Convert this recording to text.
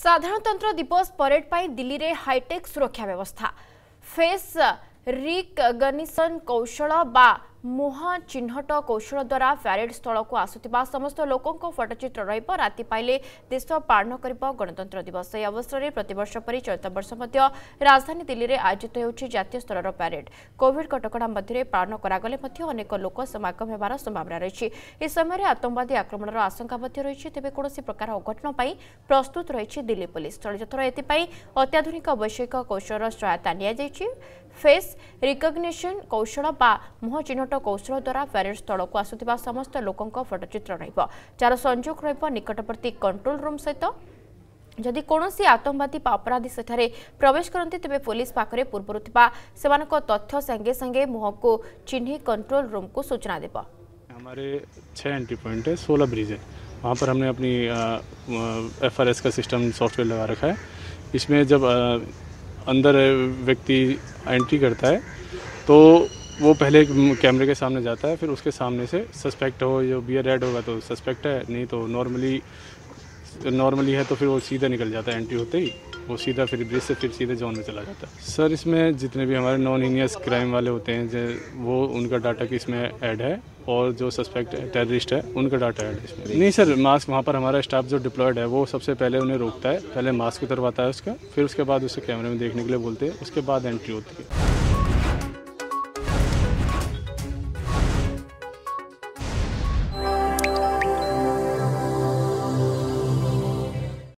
ସାଧାରଣତନ୍ତ୍ର ଦିବସ ପରେଡ୍ ପାଇଁ ଦିଲ୍ଲୀରେ ହାଇଟେକ୍ ସୁରକ୍ଷା ବ୍ୟବସ୍ଥା ଫେସ୍ ରିକଗ୍ନିସନ୍ କୌଶଳ ବା ମୁହଁ ଚିହ୍ନଟ କୌଶଳ ଦ୍ୱାରା ପ୍ୟାରେଡ୍ ସ୍ଥଳକୁ ଆସୁଥିବା ସମସ୍ତ ଲୋକଙ୍କ ଫଟୋଚିତ୍ର ରହିବ ରାତି ପାଇଲେ ଦେଶ ପାଳନ କରିବ ଗଣତନ୍ତ୍ର ଦିବସ ଏହି ଅବସରରେ ପ୍ରତିବର୍ଷ ପରି ଚଳିତ ବର୍ଷ ମଧ୍ୟ ରାଜଧାନୀ ଦିଲ୍ଲୀରେ ଆୟୋଜିତ ହେଉଛି ଜାତୀୟ ସ୍ତରର ପ୍ୟାରେଡ୍ କୋଭିଡ୍ କଟକଣା ମଧ୍ୟରେ ପାଳନ କରାଗଲେ ମଧ୍ୟ ଅନେକ ଲୋକ ସମାଗମ ହେବାର ସମ୍ଭାବନା ରହିଛି ଏହି ସମୟରେ ଆତଙ୍କବାଦୀ ଆକ୍ରମଣର ଆଶଙ୍କା ମଧ୍ୟ ରହିଛି ତେବେ କୌଣସି ପ୍ରକାର ଅଘଟଣ ପାଇଁ ପ୍ରସ୍ତୁତ ରହିଛି ଦିଲ୍ଲୀ ପୋଲିସ୍ ଚଳିତ ଥର ଏଥିପାଇଁ ଅତ୍ୟାଧୁନିକ ବୈଷୟିକ କୌଶଳର ସହାୟତା ନିଆଯାଇଛି ଫେସ୍ ରିକଗ୍ନିସନ୍ କୌଶଳ ବା ମୁହଁ ଚିହ୍ନଟ ନିକଟ କୌଶଳ ଦ୍ୱାରା ପ୍ୟାରେଡ୍ ସ୍ଥଳକୁ ଆସୁଥିବା ସମସ୍ତ ଲୋକଙ୍କ ଫଟୋଚିତ୍ର ରହିବ ଯାହାର ସଂଯୋଗ ରହିବ ନିକଟବର୍ତ୍ତୀ କଣ୍ଟ୍ରୋଲ ରୁମ୍ ସହିତ ଯଦି କୌଣସି ଆତଙ୍କବାଦୀ ବା ଅପରାଧୀ ସେଠାରେ ପ୍ରବେଶ କରନ୍ତି ତେବେ ପୋଲିସ ପାଖରେ ପୂର୍ବରୁ ଥିବା ସେମାନଙ୍କ ତଥ୍ୟ ସାଙ୍ଗେ ସାଙ୍ଗେ ମୁହଁକୁ ଚିହ୍ନି କଣ୍ଟ୍ରୋଲ ରୁମ୍କୁ ସୂଚନା ଦେବ हमारे छः एंट्री पॉइंट है सोलह ब्रिज है वहाँ पर हमने अपनी एफ आर एस का सिस्टम सॉफ्टवेयर लगा रखा है इसमें जब आ, अंदर व्यक्ति एंट्री करता है तो वो पहले कैमरे के सामने जाता है फिर उसके सामने से सस्पेक्ट हो जो बियर रेड होगा तो सस्पेक्ट है नहीं तो नॉर्मली नॉर्मली है तो फिर वो सीधा निकल जाता है एंट्री होते ही वो सीधा फिर ब्रिज से फिर सीधे जोन में चला जाता है सर इसमें जितने भी हमारे नॉन हीनियस क्राइम वाले होते हैं जो वो उनका डाटा कि इसमें ऐड है और जो सस्पेक्ट टेररिस्ट है उनका डाटा ऐड है इसमें नहीं सर मास्क वहाँ पर हमारा स्टाफ जो डिप्लॉयड है वो सबसे पहले उन्हें रोकता है पहले मास्क उतरवाता है उसका फिर उसके बाद उसके कैमरे में देखने के लिए बोलते हैं उसके बाद एंट्री होती है